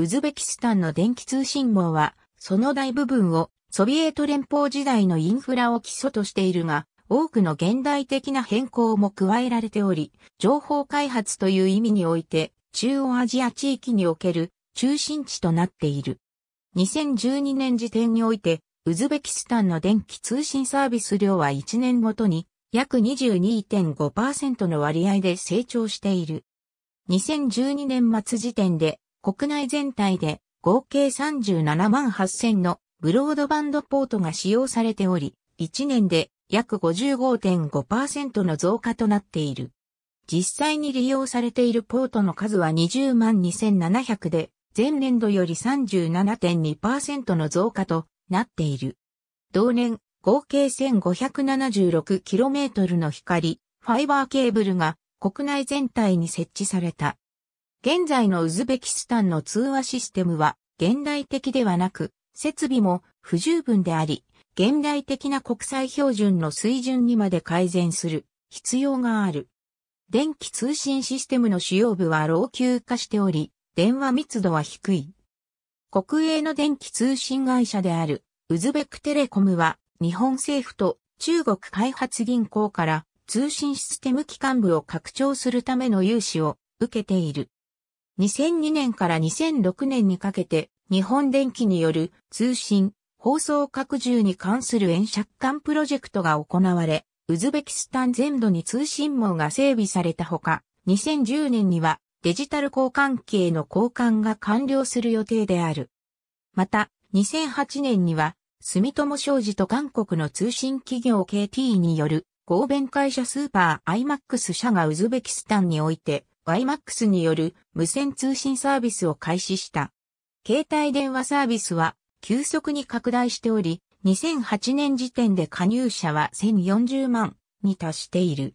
ウズベキスタンの電気通信網は、その大部分をソビエト連邦時代のインフラを基礎としているが、多くの現代的な変更も加えられており、情報開発という意味において、中央アジア地域における中心地となっている。2012年時点において、ウズベキスタンの電気通信サービス量は1年ごとに約22.5%の割合で成長している。2012年末時点で国内全体で合計37万8000のブロードバンドポートが使用されており、1年で約55.5%の増加となっている。実際に利用されているポートの数は20万2700で、前年度より37.2%の増加となっている。同年、合計 1576km の光、ファイバーケーブルが国内全体に設置された。現在のウズベキスタンの通話システムは現代的ではなく、設備も不十分であり、現代的な国際標準の水準にまで改善する必要がある。電気通信システムの主要部は老朽化しており、電話密度は低い。国営の電気通信会社であるウズベクテレコムは日本政府と中国開発銀行から通信システム機関部を拡張するための融資を受けている。2002年から2006年にかけて日本電機による通信、放送拡充に関する円借款プロジェクトが行われ、ウズベキスタン全土に通信網が整備されたほか、2010年にはデジタル交換機への交換が完了する予定である。また、2008年には、住友商事と韓国の通信企業 KT による合弁会社スーパー IMAX 社がウズベキスタンにおいてワイマックスによる無線通信サービスを開始した。携帯電話サービスは急速に拡大しており、2008年時点で加入者は1040万に達している。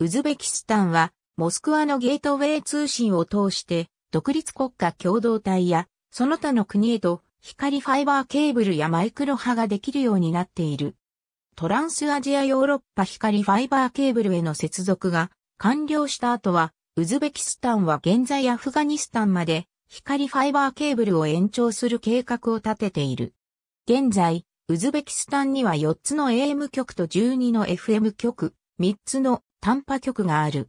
ウズベキスタンはモスクワのゲートウェイ通信を通して独立国家共同体やその他の国へと光ファイバーケーブルやマイクロ波ができるようになっている。トランスアジアヨーロッパ光ファイバーケーブルへの接続が完了した後はウズベキスタンは現在アフガニスタンまで光ファイバーケーブルを延長する計画を立てている。現在、ウズベキスタンには4つの AM 局と12の FM 局、3つの短波局がある。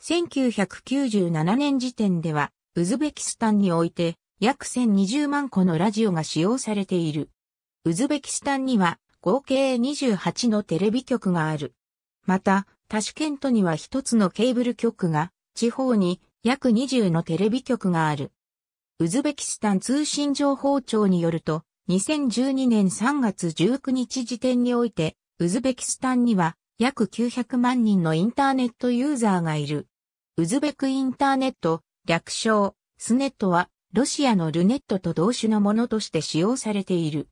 1997年時点では、ウズベキスタンにおいて約1020万個のラジオが使用されている。ウズベキスタンには合計28のテレビ局がある。また、タシケントには1つのケーブル局が地方に約20のテレビ局がある。ウズベキスタン通信情報庁によると、2012年3月19日時点において、ウズベキスタンには約900万人のインターネットユーザーがいる。ウズベクインターネット、略称、スネットは、ロシアのルネットと同種のものとして使用されている。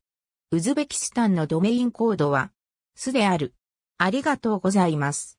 ウズベキスタンのドメインコードは、スである。ありがとうございます。